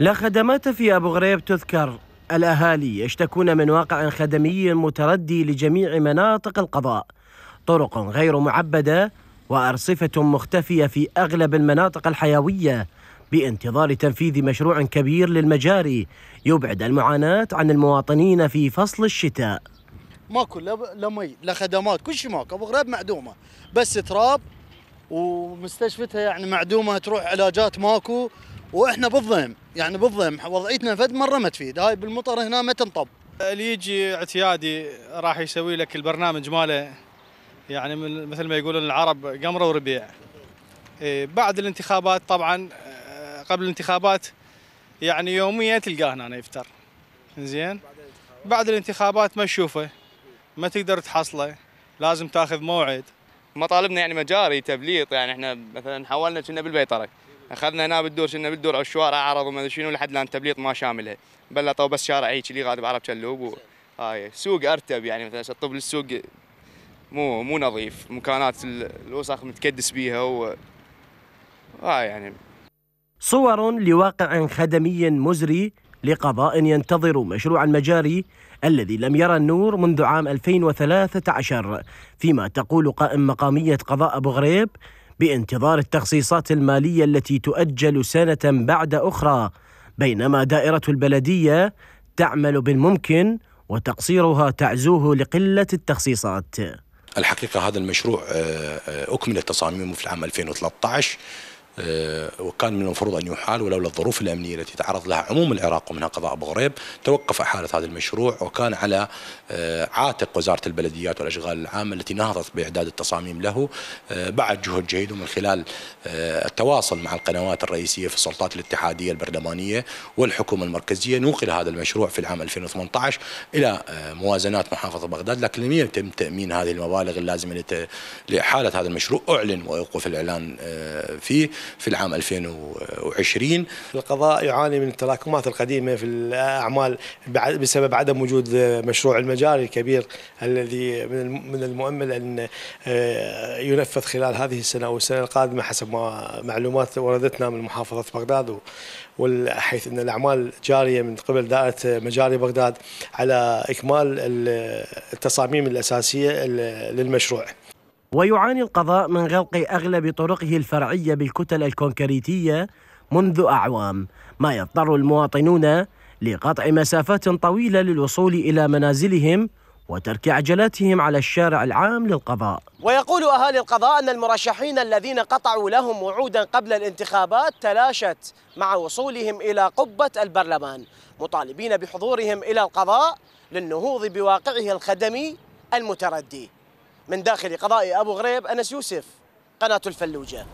لا خدمات في أبو غريب تذكر الأهالي يشتكون من واقع خدمي متردي لجميع مناطق القضاء طرق غير معبدة وأرصفة مختفية في أغلب المناطق الحيوية بانتظار تنفيذ مشروع كبير للمجاري يبعد المعاناة عن المواطنين في فصل الشتاء ماكو لا مي لا خدمات كل شيء ماكو ابو غريب معدومه بس تراب ومستشفتها يعني معدومه تروح علاجات ماكو واحنا بالضيم يعني بالضيم وضعيتنا فد مره ما تفيد هاي بالمطر هنا ما تنطب اللي يجي اعتيادي راح يسوي لك البرنامج ماله يعني مثل ما يقولون العرب قمره وربيع إيه، بعد الانتخابات طبعا آه، قبل الانتخابات يعني يوميا تلقاه هنا يفتر زين بعد الانتخابات ما تشوفه ما تقدر تحصله لازم تاخذ موعد مطالبنا يعني مجاري تبليط يعني احنا مثلا حولنا كنا بالبيطره اخذنا هنا بالدور كنا بالدور على الشوارع عرض وما ادري شنو لحد الان تبليط ما شاملها بلطوا بس شارع هيك اللي غادي بعرب كلوب هاي سوق ارتب يعني مثلا طب السوق مو مو نظيف مكانات الوسخ متكدس بيها و هاي يعني صور لواقع خدمي مزري لقضاء ينتظر مشروع المجاري الذي لم يرى النور منذ عام 2013 فيما تقول قائم مقامية قضاء أبو غريب بانتظار التخصيصات المالية التي تؤجل سنة بعد أخرى بينما دائرة البلدية تعمل بالممكن وتقصيرها تعزوه لقلة التخصيصات الحقيقة هذا المشروع آه، آه، اكمل تصاميمه في العام 2013 آه، وكان من المفروض أن يحال ولولا الظروف الأمنية التي تعرض لها عموم العراق ومنها قضاء أبو غريب توقف إحالة هذا المشروع وكان على آه، عاتق وزارة البلديات والأشغال العامة التي نهضت بإعداد التصاميم له آه، بعد جهد جيد ومن خلال التواصل مع القنوات الرئيسية في السلطات الاتحادية البرلمانية والحكومة المركزية نوقل هذا المشروع في العام 2018 إلى موازنات محافظة بغداد لكن لم يتم تأمين هذه المبالغ اللازمة لإحالة هذا المشروع أعلن وأوقف الإعلان فيه في العام 2020 القضاء يعاني من التراكمات القديمة في الأعمال بسبب عدم وجود مشروع المجاري الكبير الذي من المؤمل أن آه، ينفذ خلال هذه السنة أو السنة القادمة حسب ما معلومات وردتنا من محافظة بغداد حيث أن الأعمال جارية من قبل دائرة مجاري بغداد على إكمال التصاميم الأساسية للمشروع ويعاني القضاء من غلق أغلب طرقه الفرعية بالكتل الكونكريتية منذ أعوام ما يضطر المواطنون لقطع مسافات طويلة للوصول إلى منازلهم وترك عجلاتهم على الشارع العام للقضاء ويقول أهالي القضاء أن المرشحين الذين قطعوا لهم وعودا قبل الانتخابات تلاشت مع وصولهم إلى قبة البرلمان مطالبين بحضورهم إلى القضاء للنهوض بواقعه الخدمي المتردي من داخلي قضائي أبو غريب أنس يوسف قناة الفلوجة